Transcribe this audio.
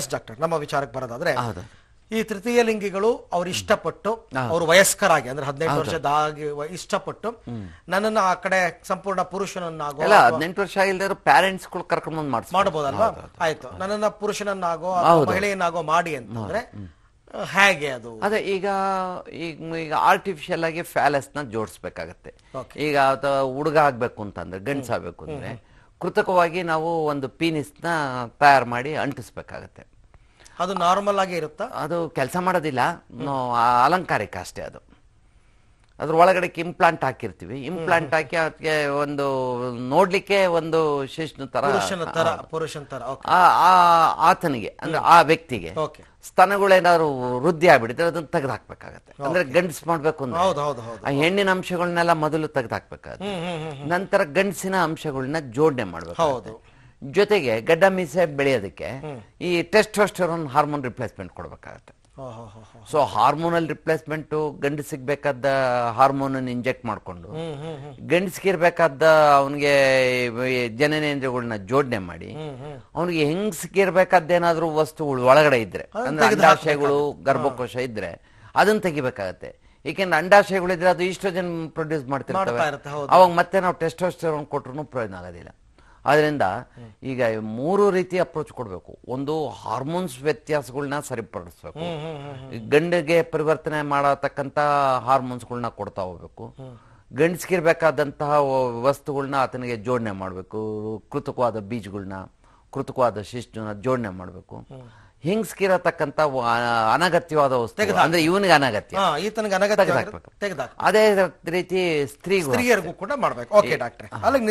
S doctor ನಮ್ಮ ವಿಚಾರಕ್ಕೆ ಬರೋದಾದ್ರೆ ಈ ತೃತೀಯ ಲಿಂಗಿಗಳು ಅವ್ರು ಇಷ್ಟಪಟ್ಟು ಅವರು ವಯಸ್ಕರಾಗಿ ಅಂದ್ರೆ ಹದಿನೆಂಟು ವರ್ಷದಾಗಿ ಇಷ್ಟಪಟ್ಟು ನನ್ನನ್ನ ಆ ಕಡೆ ಸಂಪೂರ್ಣ ಪುರುಷನನ್ನಾಗೋ ಹದಿನೆಂಟು ವರ್ಷ ಇಲ್ಲದೆ ಪ್ಯಾರೆಂಟ್ಸ್ ಕರ್ಕೊಂಡು ಮಾಡಬಹುದಲ್ವಾ ಆಯ್ತು ನನ್ನನ್ನ ಪುರುಷನನ್ನಾಗೋ ಮಹಿಳೆಯನ್ನಾಗೋ ಮಾಡಿ ಅಂತಂದ್ರೆ ಹೇಗೆ ಅದು ಅದೇ ಈಗ ಈಗ ಈಗ ಆರ್ಟಿಫಿಷಿಯಲ್ ಆಗಿ ಫ್ಯಾಲಸ್ ನ ಜೋಡಿಸ್ಬೇಕಾಗತ್ತೆ ಈಗ ಹುಡುಗ ಆಗ್ಬೇಕು ಅಂತಂದ್ರೆ ಗಂಡ್ಸಾಗಬೇಕು ಅಂದ್ರೆ ಕೃತಕವಾಗಿ ನಾವು ಒಂದು ಪೀನಿಸ್ನ ತಯಾರು ಮಾಡಿ ಅಂಟಿಸ್ಬೇಕಾಗತ್ತೆ ಅದು ನಾರ್ಮಲ್ ಆಗಿ ಇರುತ್ತಾ ಅದು ಕೆಲಸ ಮಾಡೋದಿಲ್ಲ ಅಲಂಕಾರಿಕ ಅಷ್ಟೇ ಅದು ಅದ್ರ ಒಳಗಡೆ ಇಂಪ್ಲಾಂಟ್ ಹಾಕಿರ್ತೀವಿ ಇಂಪ್ಲಾಂಟ್ ಹಾಕಿ ಅದಕ್ಕೆ ಒಂದು ನೋಡ್ಲಿಕ್ಕೆ ಒಂದು ಶಿಷ್ಣು ತರ ಆತನಿಗೆ ಅಂದ್ರೆ ಆ ವ್ಯಕ್ತಿಗೆ ಸ್ತನಗಳೇನಾದ್ರು ವೃದ್ಧಿ ಆಗ್ಬಿಡುತ್ತೆ ಅದನ್ನ ತೆಗೆದಾಕ್ಬೇಕಾಗತ್ತೆ ಹಾಕ್ಬೇಕಾಗತ್ತೆ ಅಂದ್ರೆ ಗಂಡ್ಸ್ ಮಾಡ್ಬೇಕು ಅಂದ್ರೆ ಆ ಹೆಣ್ಣಿನ ಅಂಶಗಳನ್ನೆಲ್ಲ ಮೊದಲು ತೆಗೆದ್ ಹಾಕ್ಬೇಕಾಗತ್ತೆ ನಂತರ ಗಂಡಸಿನ ಅಂಶಗಳನ್ನ ಜೋಡಣೆ ಮಾಡ್ಬೇಕು ಜೊತೆಗೆ ಗಡ್ಡ ಮೀಸೆ ಬೆಳೆಯೋದಕ್ಕೆ ಈ ಟೆಸ್ಟ್ ಹಾರ್ಮೋನ್ ರಿಪ್ಲೇಸ್ಮೆಂಟ್ ಕೊಡ್ಬೇಕಾಗತ್ತೆ ಸೊ ಹಾರ್ಮೋನಲ್ ರಿಪ್ಲೇಸ್ಮೆಂಟ್ ಗಂಡಸಿಗೆ ಬೇಕಾದ ಹಾರ್ಮೋನ್ ಇಂಜೆಕ್ಟ್ ಮಾಡ್ಕೊಂಡು ಗಂಡಸಿಗೆ ಇರ್ಬೇಕಾದ ಅವನಿಗೆ ಜನನೇಂದ್ರಗಳನ್ನ ಜೋಡಣೆ ಮಾಡಿ ಅವನಿಗೆ ಹೆಂಗಸಿಗೆ ಏನಾದ್ರು ವಸ್ತುಗಳು ಒಳಗಡೆ ಇದ್ರೆ ಅಂದ್ರೆ ಅಂಡಾಶಯಗಳು ಗರ್ಭಕೋಶ ಇದ್ರೆ ಅದನ್ನ ತೆಗಿಬೇಕಾಗತ್ತೆ ಏಕೆಂದ್ರೆ ಇದ್ರೆ ಅದು ಜನ ಪ್ರೊಡ್ಯೂಸ್ ಮಾಡ್ತಿರ್ತಾರೆ ಅವಾಗ ಮತ್ತೆ ನಾವು ಟೆಸ್ಟೋಸ್ಟೆರೋನ್ ಕೊಟ್ಟರು ಪ್ರಯೋಜನ ಆಗೋದಿಲ್ಲ ಆದ್ರಿಂದ ಈಗ ಮೂರು ರೀತಿ ಅಪ್ರೋಚ್ ಕೊಡಬೇಕು ಒಂದು ಹಾರ್ಮೋನ್ಸ್ ವ್ಯತ್ಯಾಸಗಳನ್ನ ಸರಿಪಡಿಸ್ಬೇಕು ಗಂಡಿಗೆ ಪರಿವರ್ತನೆ ಹಾರ್ಮೋನ್ಸ್ ಹಾರ್ಮೋನ್ಸ್ಗಳನ್ನ ಕೊಡ್ತಾ ಹೋಗ್ಬೇಕು ಗಂಡಸ್ಗಿರ್ಬೇಕಾದಂತಹ ವಸ್ತುಗಳನ್ನ ಆತನಿಗೆ ಜೋಡಣೆ ಮಾಡಬೇಕು ಕೃತಕವಾದ ಬೀಜಗಳನ್ನ ಕೃತಕವಾದ ಶಿಶುನ ಜೋಡಣೆ ಮಾಡಬೇಕು ಹಿಂಗ್ಸ್ಕಿರತಕ್ಕಂತ ಅನಗತ್ಯವಾದ ವಸ್ತು ಅಂದ್ರೆ ಇವನಿಗೆ ಅನಗತ್ಯ ಅನಗತ್ಯ ಅದೇ ರೀತಿ ಸ್ತ್ರೀ ಸ್ತ್ರೀಯರಿಗೂ ಕೂಡ ಮಾಡ್ಬೇಕು ಓಕೆ ಅಲ್ಲಿ